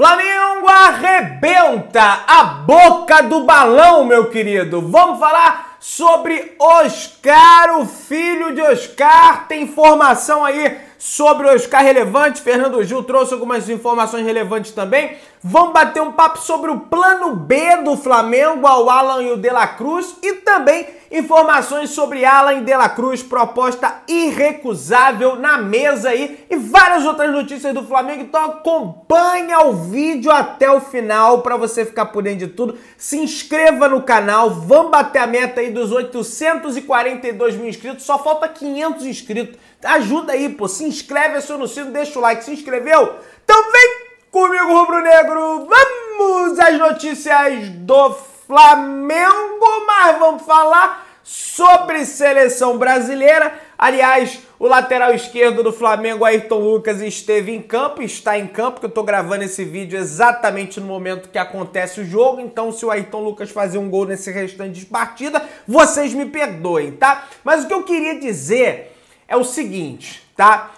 Flamengo arrebenta a boca do balão, meu querido. Vamos falar sobre Oscar, o filho de Oscar. Tem informação aí sobre o Oscar relevante. Fernando Gil trouxe algumas informações relevantes também. Vamos bater um papo sobre o plano B do Flamengo ao Alan e o De La Cruz e também informações sobre Alan e De La Cruz, proposta irrecusável na mesa aí e várias outras notícias do Flamengo. Então acompanha o vídeo até o final para você ficar por dentro de tudo. Se inscreva no canal, vamos bater a meta aí dos 842 mil inscritos, só falta 500 inscritos. Ajuda aí, pô, se inscreve, aciona o sino, deixa o like. Se inscreveu? Então vem Comigo, Rubro Negro, vamos às notícias do Flamengo, mas vamos falar sobre seleção brasileira. Aliás, o lateral esquerdo do Flamengo, Ayrton Lucas, esteve em campo, está em campo, que eu estou gravando esse vídeo exatamente no momento que acontece o jogo. Então, se o Ayrton Lucas fazer um gol nesse restante de partida, vocês me perdoem, tá? Mas o que eu queria dizer é o seguinte, tá?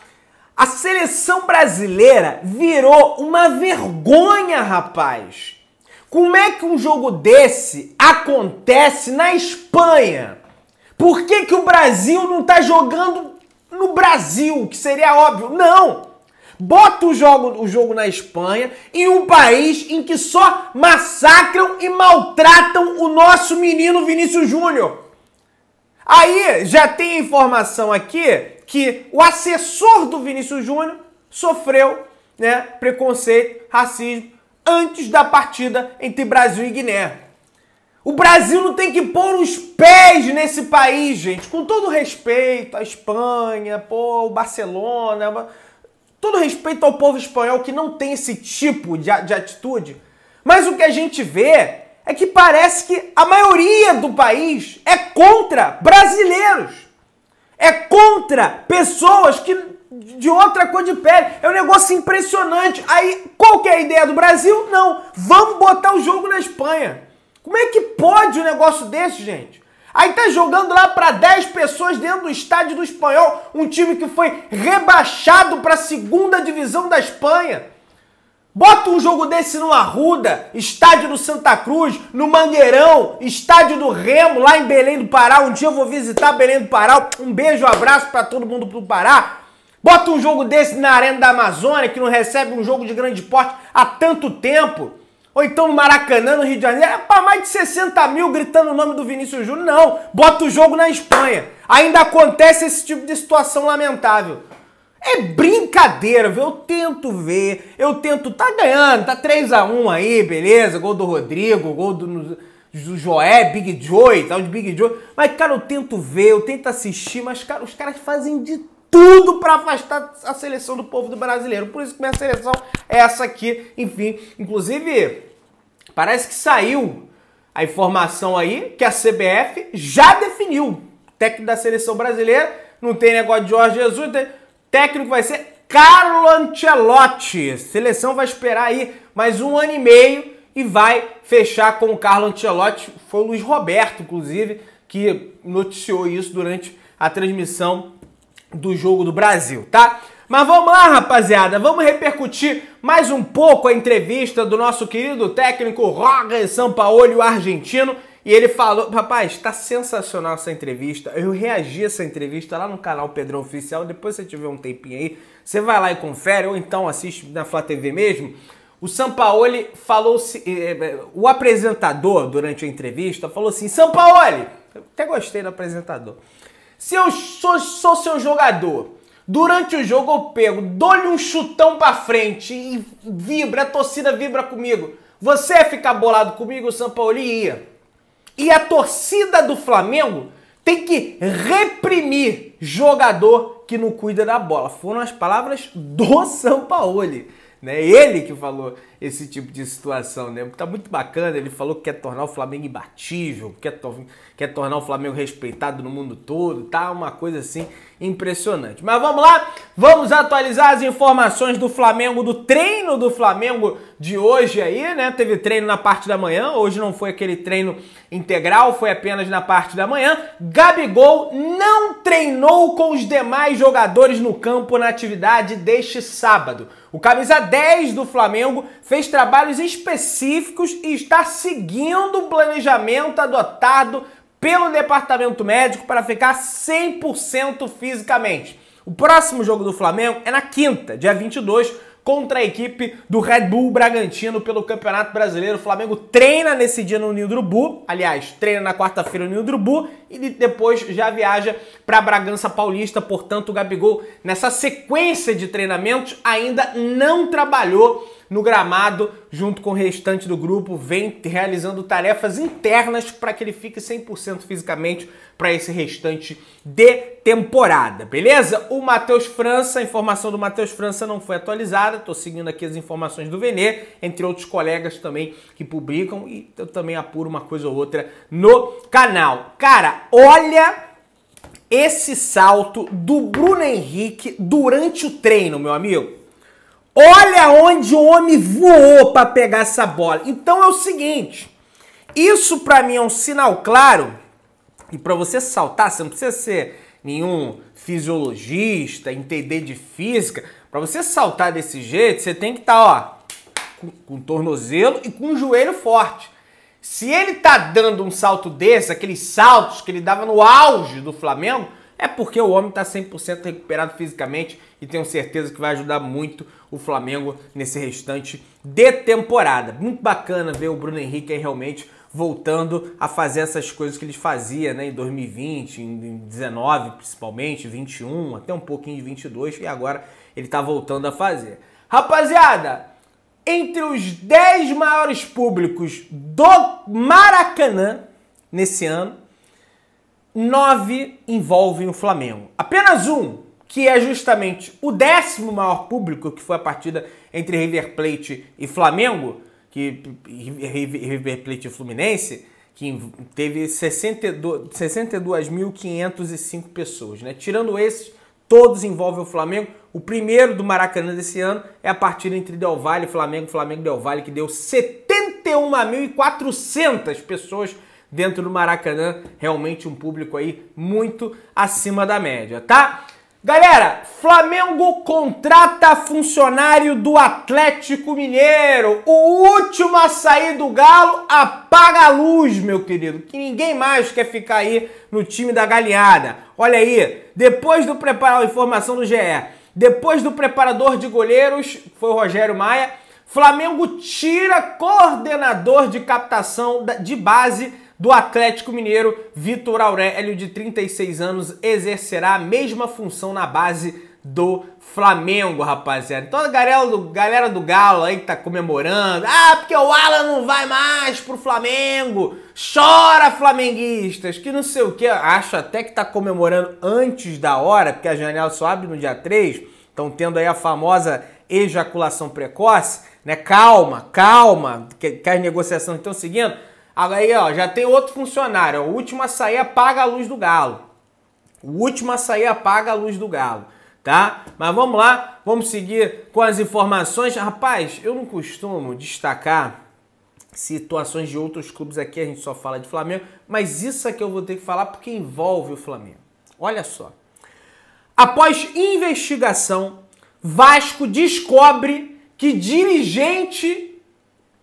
A seleção brasileira virou uma vergonha, rapaz. Como é que um jogo desse acontece na Espanha? Por que, que o Brasil não está jogando no Brasil, que seria óbvio? Não! Bota o jogo, o jogo na Espanha, em um país em que só massacram e maltratam o nosso menino Vinícius Júnior. Aí já tem informação aqui que o assessor do Vinícius Júnior sofreu né, preconceito, racismo, antes da partida entre Brasil e Guiné. O Brasil não tem que pôr os pés nesse país, gente. Com todo respeito à Espanha, pô, o Barcelona, todo respeito ao povo espanhol que não tem esse tipo de, de atitude. Mas o que a gente vê é que parece que a maioria do país é contra brasileiros. É contra pessoas que de outra cor de pele. É um negócio impressionante. Aí, qual que é a ideia do Brasil? Não. Vamos botar o jogo na Espanha. Como é que pode um negócio desse, gente? Aí tá jogando lá para 10 pessoas dentro do estádio do Espanhol, um time que foi rebaixado para a segunda divisão da Espanha. Bota um jogo desse no Arruda, estádio do Santa Cruz, no Mangueirão, estádio do Remo, lá em Belém do Pará. Um dia eu vou visitar Belém do Pará. Um beijo, um abraço para todo mundo do Pará. Bota um jogo desse na Arena da Amazônia, que não recebe um jogo de grande porte há tanto tempo. Ou então no Maracanã, no Rio de Janeiro, é para mais de 60 mil gritando o nome do Vinícius Júnior. Não, bota o jogo na Espanha. Ainda acontece esse tipo de situação lamentável. É brincadeira, viu? Eu tento ver, eu tento. Tá ganhando, tá 3 a 1 aí, beleza? Gol do Rodrigo, gol do, do Joé, Big Joy, tal de Big Joy. Mas, cara, eu tento ver, eu tento assistir, mas, cara, os caras fazem de tudo para afastar a seleção do povo do brasileiro. Por isso que minha seleção é essa aqui, enfim. Inclusive, parece que saiu a informação aí que a CBF já definiu o técnico da seleção brasileira. Não tem negócio de Jorge Jesus. Tem... Né? técnico vai ser Carlo Ancelotti. Seleção vai esperar aí mais um ano e meio e vai fechar com o Carlo Ancelotti. Foi o Luiz Roberto, inclusive, que noticiou isso durante a transmissão do jogo do Brasil, tá? Mas vamos lá, rapaziada, vamos repercutir mais um pouco a entrevista do nosso querido técnico Roger Sampaoli, o argentino, e ele falou, rapaz, tá sensacional essa entrevista. Eu reagi a essa entrevista lá no canal Pedrão Oficial. Depois se tiver um tempinho aí, você vai lá e confere, ou então assiste na Flá TV mesmo. O Sampaoli falou, eh, eh, o apresentador durante a entrevista falou assim: Sampaoli, até gostei do apresentador. Se eu sou, sou seu jogador, durante o jogo eu pego, dou-lhe um chutão pra frente e vibra, a torcida vibra comigo. Você ia ficar bolado comigo, o Sampaoli ia. E a torcida do Flamengo tem que reprimir jogador que não cuida da bola. Foram as palavras do Sampaoli, né? Ele que falou esse tipo de situação, né? Tá muito bacana, ele falou que quer tornar o Flamengo imbatível, quer, to quer tornar o Flamengo respeitado no mundo todo, tá? Uma coisa assim impressionante. Mas vamos lá, vamos atualizar as informações do Flamengo, do treino do Flamengo de hoje aí, né? Teve treino na parte da manhã, hoje não foi aquele treino integral, foi apenas na parte da manhã. Gabigol não treinou com os demais jogadores no campo na atividade deste sábado. O camisa 10 do Flamengo fez trabalhos específicos e está seguindo o planejamento adotado pelo departamento médico para ficar 100% fisicamente. O próximo jogo do Flamengo é na quinta, dia 22, contra a equipe do Red Bull Bragantino pelo Campeonato Brasileiro. O Flamengo treina nesse dia no Nildrubu, aliás, treina na quarta-feira no Nildrubu e depois já viaja para Bragança Paulista. Portanto, o Gabigol, nessa sequência de treinamentos, ainda não trabalhou no gramado, junto com o restante do grupo, vem realizando tarefas internas para que ele fique 100% fisicamente para esse restante de temporada, beleza? O Matheus França, a informação do Matheus França não foi atualizada, estou seguindo aqui as informações do Venê, entre outros colegas também que publicam e eu também apuro uma coisa ou outra no canal. Cara, olha esse salto do Bruno Henrique durante o treino, meu amigo. Olha onde o homem voou para pegar essa bola. Então é o seguinte, isso para mim é um sinal claro e para você saltar, você não precisa ser nenhum fisiologista, entender de física, para você saltar desse jeito, você tem que estar, tá, ó, com, com tornozelo e com o joelho forte. Se ele tá dando um salto desse, aqueles saltos que ele dava no auge do Flamengo, é porque o homem está 100% recuperado fisicamente e tenho certeza que vai ajudar muito o Flamengo nesse restante de temporada. Muito bacana ver o Bruno Henrique aí realmente voltando a fazer essas coisas que ele fazia né, em 2020, em 19 principalmente, 21, até um pouquinho de 22 e agora ele está voltando a fazer. Rapaziada, entre os 10 maiores públicos do Maracanã nesse ano, nove envolvem o Flamengo. Apenas um, que é justamente o décimo maior público, que foi a partida entre River Plate e Flamengo, que River Plate e Fluminense, que teve 62.505 pessoas, né? Tirando esses, todos envolvem o Flamengo. O primeiro do Maracanã desse ano é a partida entre Del Valle e Flamengo, Flamengo Del Valle, que deu 71.400 pessoas dentro do Maracanã, realmente um público aí muito acima da média, tá? Galera, Flamengo contrata funcionário do Atlético Mineiro. O último a sair do Galo apaga a luz, meu querido. Que ninguém mais quer ficar aí no time da galinhada. Olha aí, depois do preparar a informação do GE, depois do preparador de goleiros, foi o Rogério Maia, Flamengo tira coordenador de captação de base do Atlético Mineiro, Vitor Aurélio, de 36 anos, exercerá a mesma função na base do Flamengo, rapaziada. Então a galera do, galera do Galo aí que tá comemorando. Ah, porque o Alan não vai mais pro Flamengo. Chora, flamenguistas, que não sei o que. Acho até que tá comemorando antes da hora, porque a janela só abre no dia 3. Estão tendo aí a famosa ejaculação precoce, né? Calma, calma, que, que as negociações estão seguindo. Aí, ó, já tem outro funcionário. Ó, o último a sair apaga a luz do galo. O último a sair apaga a luz do galo, tá? Mas vamos lá, vamos seguir com as informações. Rapaz, eu não costumo destacar situações de outros clubes aqui, a gente só fala de Flamengo, mas isso aqui eu vou ter que falar porque envolve o Flamengo. Olha só. Após investigação, Vasco descobre que dirigente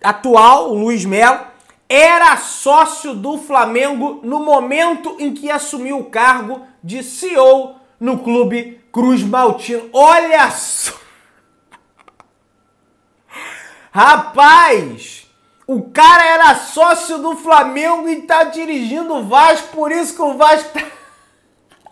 atual, o Luiz Melo, era sócio do Flamengo no momento em que assumiu o cargo de CEO no clube Cruz Maltino. Olha só! Rapaz! O cara era sócio do Flamengo e tá dirigindo o Vasco, por isso que o Vasco tá-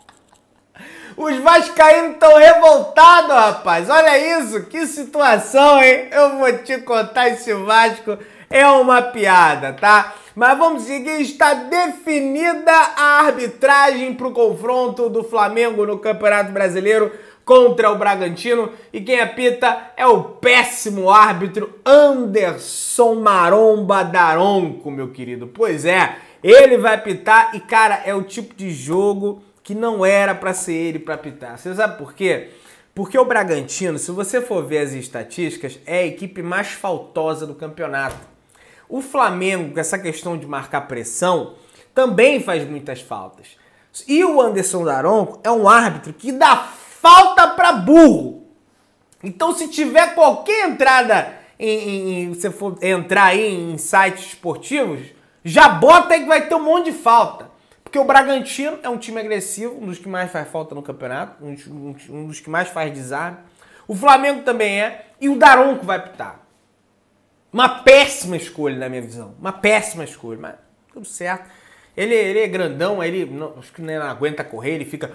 Os vascaínos estão revoltados, rapaz. Olha isso, que situação, hein? Eu vou te contar esse Vasco é uma piada, tá? Mas vamos seguir, está definida a arbitragem para o confronto do Flamengo no Campeonato Brasileiro contra o Bragantino. E quem apita é o péssimo árbitro Anderson Maromba Daronco, meu querido. Pois é, ele vai apitar e, cara, é o tipo de jogo que não era para ser ele para apitar. Você sabe por quê? Porque o Bragantino, se você for ver as estatísticas, é a equipe mais faltosa do campeonato. O Flamengo, com essa questão de marcar pressão, também faz muitas faltas. E o Anderson Daronco é um árbitro que dá falta para burro. Então, se tiver qualquer entrada em, em, você for entrar aí em sites esportivos, já bota aí que vai ter um monte de falta. Porque o Bragantino é um time agressivo, um dos que mais faz falta no campeonato, um dos, um dos que mais faz desarme. O Flamengo também é, e o Daronco vai pitar. Uma péssima escolha, na minha visão. Uma péssima escolha, mas tudo certo. Ele, ele é grandão, ele não, acho que não aguenta correr, ele fica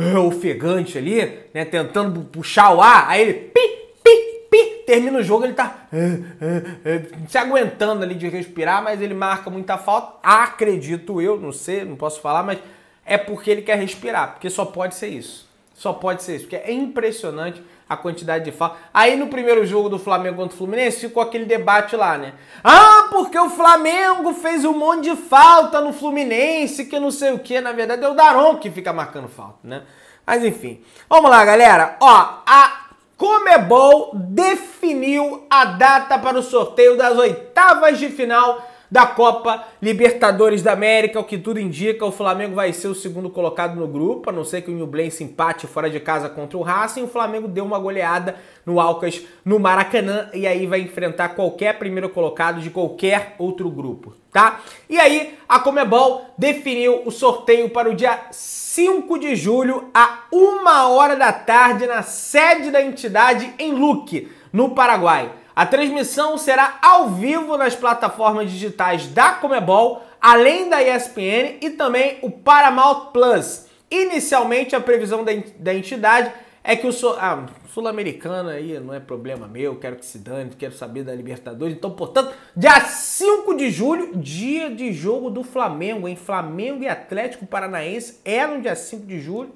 uh, uh, ofegante ali, né? Tentando puxar o ar, aí ele pi, pi, pi, termina o jogo, ele tá uh, se aguentando ali de respirar, mas ele marca muita falta. Acredito eu, não sei, não posso falar, mas é porque ele quer respirar, porque só pode ser isso. Só pode ser isso, porque é impressionante a quantidade de faltas. Aí no primeiro jogo do Flamengo contra o Fluminense ficou aquele debate lá, né? Ah, porque o Flamengo fez um monte de falta no Fluminense, que não sei o que. Na verdade é o Daron que fica marcando falta, né? Mas enfim. Vamos lá, galera. Ó, a Comebol definiu a data para o sorteio das oitavas de final da Copa Libertadores da América. O que tudo indica, o Flamengo vai ser o segundo colocado no grupo, a não ser que o Nublense empate fora de casa contra o Racing. O Flamengo deu uma goleada no Alcas, no Maracanã, e aí vai enfrentar qualquer primeiro colocado de qualquer outro grupo, tá? E aí, a Comebol definiu o sorteio para o dia 5 de julho, a uma hora da tarde, na sede da entidade em Luque, no Paraguai. A transmissão será ao vivo nas plataformas digitais da Comebol, além da ESPN e também o Paramount Plus. Inicialmente, a previsão da entidade é que o Sul, ah, Sul americano aí não é problema meu, quero que se dane, quero saber da Libertadores. Então, portanto, dia 5 de julho, dia de jogo do Flamengo, em Flamengo e Atlético Paranaense, é no dia 5 de julho.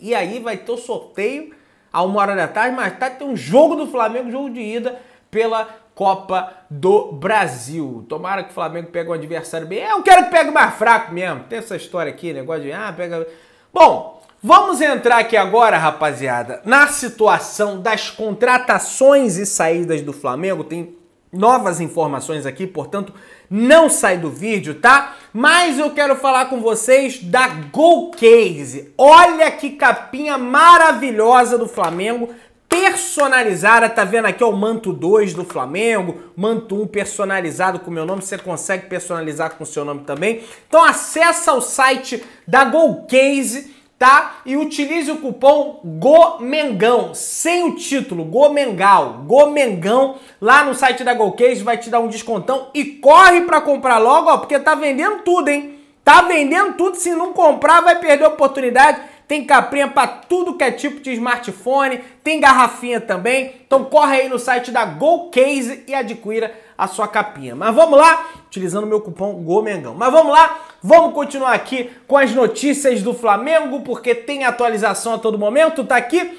E aí vai ter o sorteio a uma hora da tarde, mais tarde tem um jogo do Flamengo, jogo de ida pela Copa do Brasil. Tomara que o Flamengo pegue um adversário bem. Eu quero que pegue mais fraco mesmo. Tem essa história aqui, negócio de ah, pega. Bom, vamos entrar aqui agora, rapaziada, na situação das contratações e saídas do Flamengo. Tem novas informações aqui, portanto, não sai do vídeo, tá? Mas eu quero falar com vocês da Gol Case. Olha que capinha maravilhosa do Flamengo, personalizada, tá vendo aqui ó, o manto 2 do Flamengo, manto 1 um personalizado com meu nome, você consegue personalizar com seu nome também. Então acessa o site da Gol Case tá? E utilize o cupom GOMENGÃO, sem o título, GOMENGAL, GOMENGÃO, lá no site da GoCase, vai te dar um descontão e corre para comprar logo, ó, porque tá vendendo tudo, hein? Tá vendendo tudo, se não comprar vai perder a oportunidade tem capinha para tudo que é tipo de smartphone, tem garrafinha também. Então corre aí no site da GoCase e adquira a sua capinha. Mas vamos lá, utilizando meu cupom GOMENGÃO. Mas vamos lá, vamos continuar aqui com as notícias do Flamengo, porque tem atualização a todo momento, tá aqui.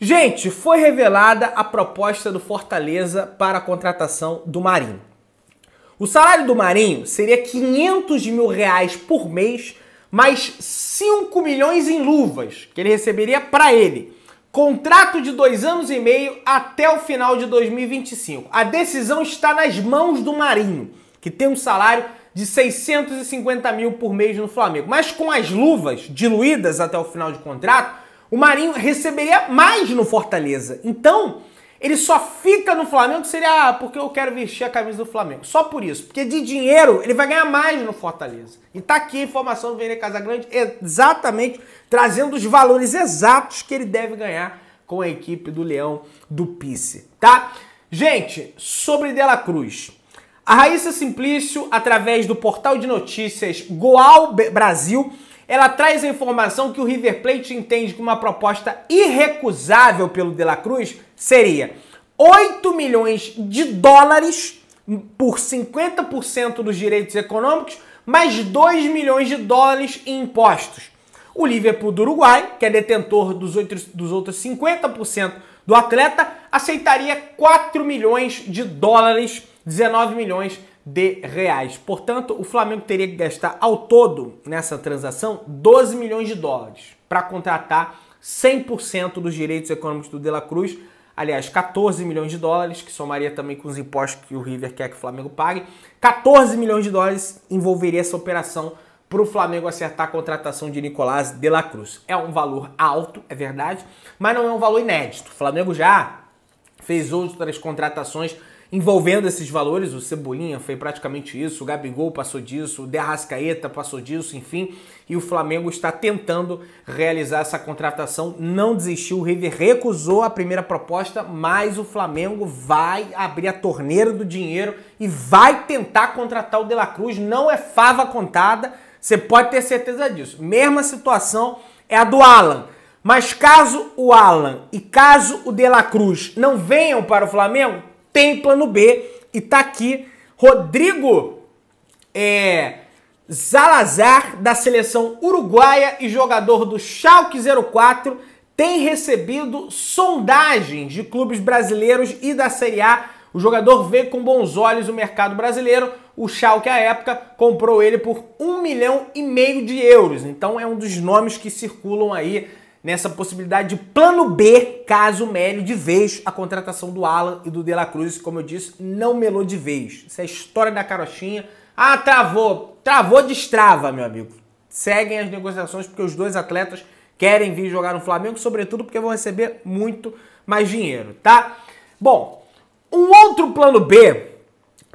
Gente, foi revelada a proposta do Fortaleza para a contratação do Marinho. O salário do Marinho seria 500 mil reais por mês mais 5 milhões em luvas que ele receberia para ele. Contrato de dois anos e meio até o final de 2025. A decisão está nas mãos do Marinho, que tem um salário de 650 mil por mês no Flamengo. Mas com as luvas diluídas até o final de contrato, o Marinho receberia mais no Fortaleza. Então, ele só fica no Flamengo seria ah, porque eu quero vestir a camisa do Flamengo. Só por isso. Porque de dinheiro ele vai ganhar mais no Fortaleza. E tá aqui a informação do Vene Casagrande exatamente trazendo os valores exatos que ele deve ganhar com a equipe do Leão do Pisse, tá? Gente, sobre Dela Cruz. A Raíssa Simplício, através do portal de notícias Goal Brasil, ela traz a informação que o River Plate entende que uma proposta irrecusável pelo De La Cruz seria 8 milhões de dólares por 50% dos direitos econômicos, mais 2 milhões de dólares em impostos. O Liverpool do Uruguai, que é detentor dos outros, dos outros 50% do atleta, aceitaria 4 milhões de dólares, 19 milhões de reais. Portanto, o Flamengo teria que gastar ao todo nessa transação 12 milhões de dólares para contratar 100% dos direitos econômicos do De La Cruz, aliás, 14 milhões de dólares, que somaria também com os impostos que o River quer que o Flamengo pague. 14 milhões de dólares envolveria essa operação para o Flamengo acertar a contratação de Nicolás de la Cruz. É um valor alto, é verdade, mas não é um valor inédito. O Flamengo já fez outras contratações envolvendo esses valores. O Cebolinha foi praticamente isso, o Gabigol passou disso, o Derrascaeta passou disso, enfim. E o Flamengo está tentando realizar essa contratação, não desistiu. O River recusou a primeira proposta, mas o Flamengo vai abrir a torneira do dinheiro e vai tentar contratar o De La Cruz. Não é fava contada, você pode ter certeza disso. Mesma situação é a do Alan. Mas caso o Alan e caso o De La Cruz não venham para o Flamengo, tem plano B e tá aqui Rodrigo é, Zalazar da seleção uruguaia e jogador do Schalke 04 tem recebido sondagens de clubes brasileiros e da Série A. O jogador vê com bons olhos o mercado brasileiro. O Schalke, à época, comprou ele por um milhão e meio de euros. Então é um dos nomes que circulam aí nessa possibilidade de plano B, caso melhore de vez a contratação do Alan e do De La Cruz, como eu disse, não melou de vez. Isso é a história da carochinha. Ah, travou. Travou, destrava, meu amigo. Seguem as negociações porque os dois atletas querem vir jogar no Flamengo, sobretudo porque vão receber muito mais dinheiro, tá? Bom, um outro plano B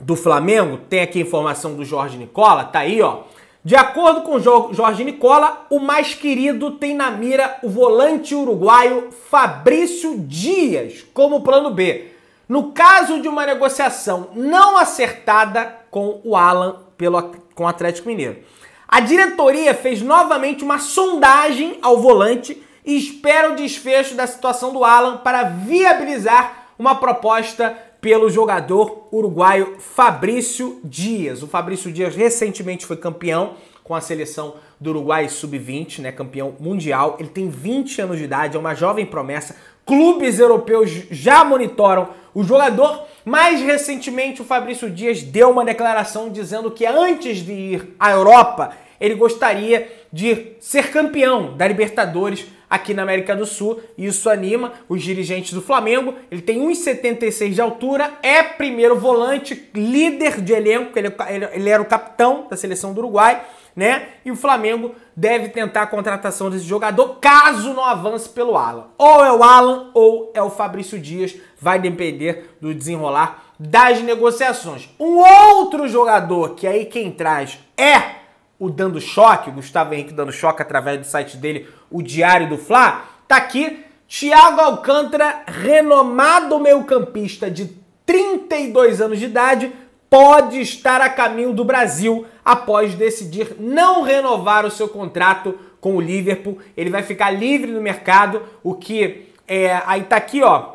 do Flamengo, tem aqui a informação do Jorge Nicola, tá aí, ó. De acordo com Jorge Nicola, o mais querido tem na mira o volante uruguaio Fabrício Dias como plano B, no caso de uma negociação não acertada com o Alan pelo, com o Atlético Mineiro. A diretoria fez novamente uma sondagem ao volante e espera o desfecho da situação do Alan para viabilizar uma proposta pelo jogador uruguaio Fabrício Dias. O Fabrício Dias recentemente foi campeão com a seleção do Uruguai sub-20, né, campeão mundial. Ele tem 20 anos de idade, é uma jovem promessa. Clubes europeus já monitoram o jogador. Mais recentemente, o Fabrício Dias deu uma declaração dizendo que antes de ir à Europa, ele gostaria de ser campeão da Libertadores aqui na América do Sul. E isso anima os dirigentes do Flamengo. Ele tem 1,76 de altura, é primeiro volante, líder de elenco, ele, é ele, ele era o capitão da seleção do Uruguai. Né? E o Flamengo deve tentar a contratação desse jogador caso não avance pelo Alan. Ou é o Alan ou é o Fabrício Dias, vai depender do desenrolar das negociações. Um outro jogador que aí quem traz é o Dando Choque, o Gustavo Henrique dando choque através do site dele, o Diário do Fla, tá aqui. Thiago Alcântara, renomado meio-campista de 32 anos de idade, pode estar a caminho do Brasil após decidir não renovar o seu contrato com o Liverpool. Ele vai ficar livre no mercado, o que é, aí tá aqui, ó,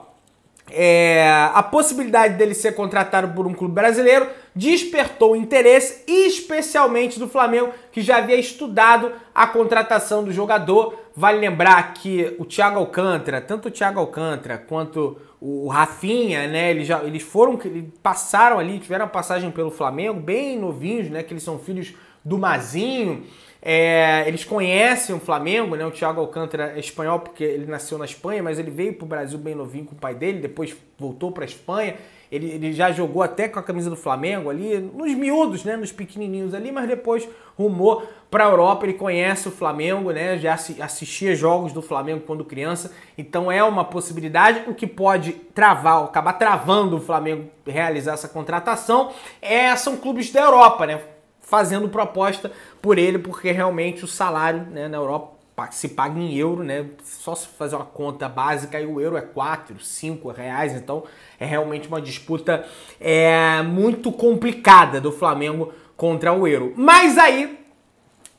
é, a possibilidade dele ser contratado por um clube brasileiro despertou interesse, especialmente do Flamengo, que já havia estudado a contratação do jogador. Vale lembrar que o Thiago Alcântara, tanto o Thiago Alcântara quanto o Rafinha, né, eles, já, eles foram, eles passaram ali, tiveram passagem pelo Flamengo, bem novinhos, né, que eles são filhos do Mazinho. É, eles conhecem o Flamengo, né? O Thiago Alcântara é espanhol porque ele nasceu na Espanha, mas ele veio para o Brasil bem novinho com o pai dele, depois voltou para a Espanha. Ele, ele, já jogou até com a camisa do Flamengo ali, nos miúdos, né? Nos pequenininhos ali, mas depois rumou para a Europa. Ele conhece o Flamengo, né? Já assistia jogos do Flamengo quando criança. Então é uma possibilidade. O que pode travar, acabar travando o Flamengo realizar essa contratação é, são clubes da Europa, né? fazendo proposta por ele, porque realmente o salário né, na Europa se paga em euro, né? Só se fazer uma conta básica e o euro é 4, 5 reais, então é realmente uma disputa é, muito complicada do Flamengo contra o euro. Mas aí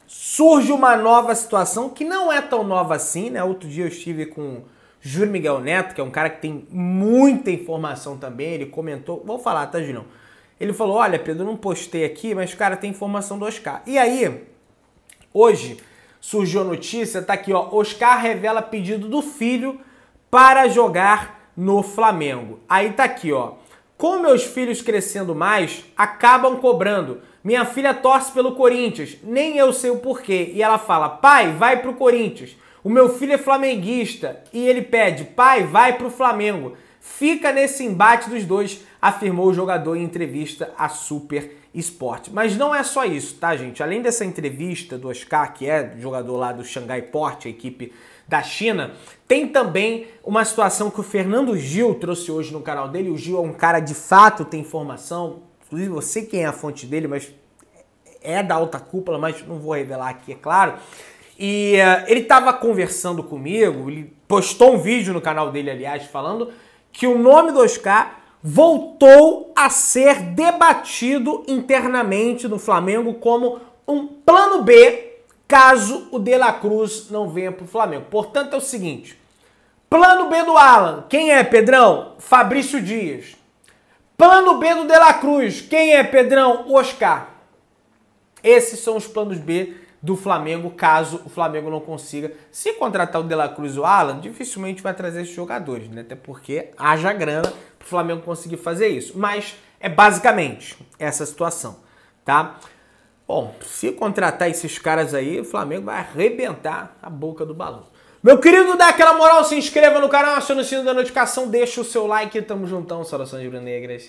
surge uma nova situação que não é tão nova assim, né? Outro dia eu estive com Júlio Miguel Neto, que é um cara que tem muita informação também, ele comentou, vou falar, tá, Julião? Ele falou: Olha, Pedro, não postei aqui, mas cara, tem informação do Oscar. E aí, hoje surgiu a notícia, tá aqui, ó. Oscar revela pedido do filho para jogar no Flamengo. Aí tá aqui, ó. Com meus filhos crescendo mais, acabam cobrando. Minha filha torce pelo Corinthians, nem eu sei o porquê. E ela fala: pai, vai pro Corinthians. O meu filho é flamenguista e ele pede: pai, vai pro Flamengo. Fica nesse embate dos dois, afirmou o jogador em entrevista à Super Sport. Mas não é só isso, tá, gente? Além dessa entrevista do Oscar, que é jogador lá do Xangai Port, a equipe da China, tem também uma situação que o Fernando Gil trouxe hoje no canal dele. O Gil é um cara de fato, tem informação, inclusive eu sei quem é a fonte dele, mas é da alta cúpula, mas não vou revelar aqui, é claro. E uh, ele estava conversando comigo, ele postou um vídeo no canal dele, aliás, falando que o nome do Oscar voltou a ser debatido internamente no Flamengo como um plano B caso o De La Cruz não venha para o Flamengo. Portanto, é o seguinte: plano B do Alan, quem é, Pedrão? Fabrício Dias. Plano B do De La Cruz, quem é, Pedrão? Oscar. Esses são os planos B do Flamengo, caso o Flamengo não consiga. Se contratar o De La Cruz ou o Alan, dificilmente vai trazer esses jogadores, né? Até porque haja grana para o Flamengo conseguir fazer isso. Mas é basicamente essa situação, tá? Bom, se contratar esses caras aí, o Flamengo vai arrebentar a boca do balão. Meu querido, dá aquela moral, se inscreva no canal, aciona o sino da notificação, deixa o seu like. Tamo juntão, saudações brunegras.